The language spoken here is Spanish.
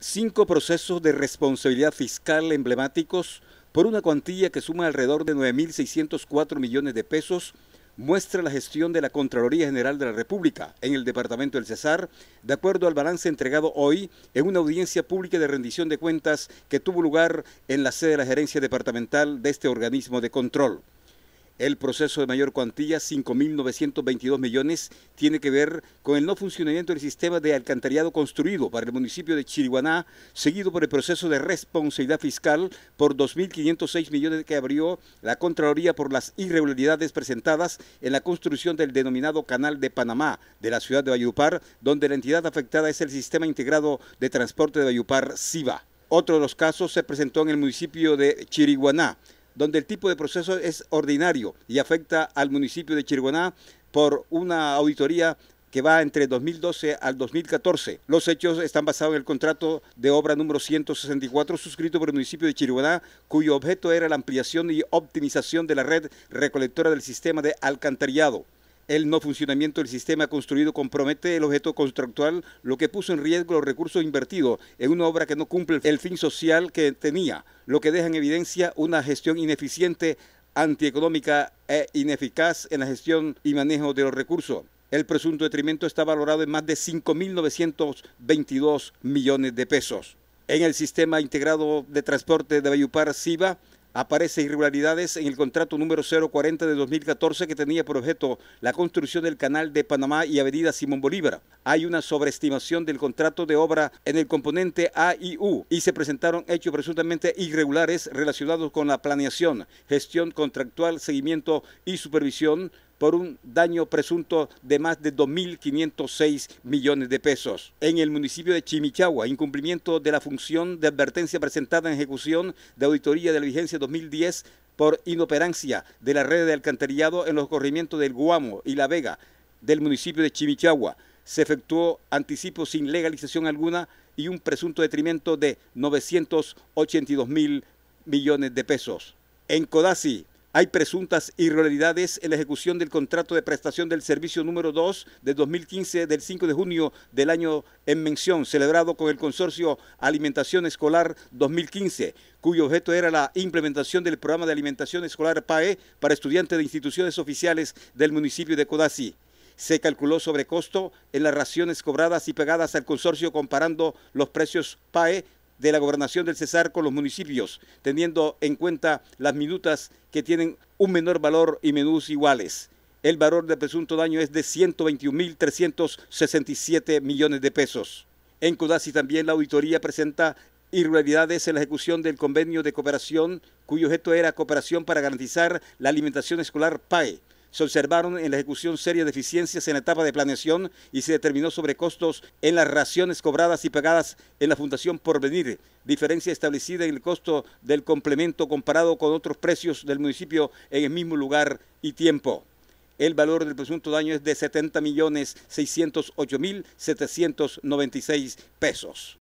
cinco procesos de responsabilidad fiscal emblemáticos por una cuantía que suma alrededor de 9.604 millones de pesos, muestra la gestión de la Contraloría General de la República en el Departamento del Cesar, de acuerdo al balance entregado hoy en una audiencia pública de rendición de cuentas que tuvo lugar en la sede de la Gerencia Departamental de este organismo de control. El proceso de mayor cuantía, 5.922 millones, tiene que ver con el no funcionamiento del sistema de alcantarillado construido para el municipio de Chiriguaná, seguido por el proceso de responsabilidad fiscal por 2.506 millones que abrió la Contraloría por las irregularidades presentadas en la construcción del denominado Canal de Panamá de la ciudad de Vallupar, donde la entidad afectada es el Sistema Integrado de Transporte de Vallupar SIVA. Otro de los casos se presentó en el municipio de Chiriguaná, donde el tipo de proceso es ordinario y afecta al municipio de Chiriguaná por una auditoría que va entre 2012 al 2014. Los hechos están basados en el contrato de obra número 164 suscrito por el municipio de Chiriguaná, cuyo objeto era la ampliación y optimización de la red recolectora del sistema de alcantarillado. El no funcionamiento del sistema construido compromete el objeto contractual, lo que puso en riesgo los recursos invertidos en una obra que no cumple el fin social que tenía, lo que deja en evidencia una gestión ineficiente, antieconómica e ineficaz en la gestión y manejo de los recursos. El presunto detrimento está valorado en más de 5.922 millones de pesos. En el sistema integrado de transporte de Bayupar, SIBA, aparece irregularidades en el contrato número 040 de 2014 que tenía por objeto la construcción del canal de Panamá y Avenida Simón Bolívar. Hay una sobreestimación del contrato de obra en el componente A y U y se presentaron hechos presuntamente irregulares relacionados con la planeación, gestión contractual, seguimiento y supervisión por un daño presunto de más de 2.506 millones de pesos. En el municipio de Chimichagua, incumplimiento de la función de advertencia presentada en ejecución de auditoría de la vigencia 2010 por inoperancia de la red de alcantarillado en los corrimientos del Guamo y La Vega del municipio de Chimichagua. Se efectuó anticipo sin legalización alguna y un presunto detrimento de 982 mil millones de pesos. En Codazzi, hay presuntas irregularidades en la ejecución del contrato de prestación del servicio número 2 de 2015 del 5 de junio del año en mención, celebrado con el consorcio Alimentación Escolar 2015, cuyo objeto era la implementación del programa de alimentación escolar PAE para estudiantes de instituciones oficiales del municipio de Codazzi. Se calculó sobre costo en las raciones cobradas y pagadas al consorcio comparando los precios PAE de la gobernación del Cesar con los municipios, teniendo en cuenta las minutas que tienen un menor valor y menús iguales. El valor de presunto daño es de 121.367 millones de pesos. En Codazzi también la auditoría presenta irregularidades en la ejecución del convenio de cooperación cuyo objeto era cooperación para garantizar la alimentación escolar PAE se observaron en la ejecución serias deficiencias en la etapa de planeación y se determinó sobre costos en las raciones cobradas y pagadas en la Fundación Porvenir, diferencia establecida en el costo del complemento comparado con otros precios del municipio en el mismo lugar y tiempo. El valor del presunto daño es de 70.608.796 pesos.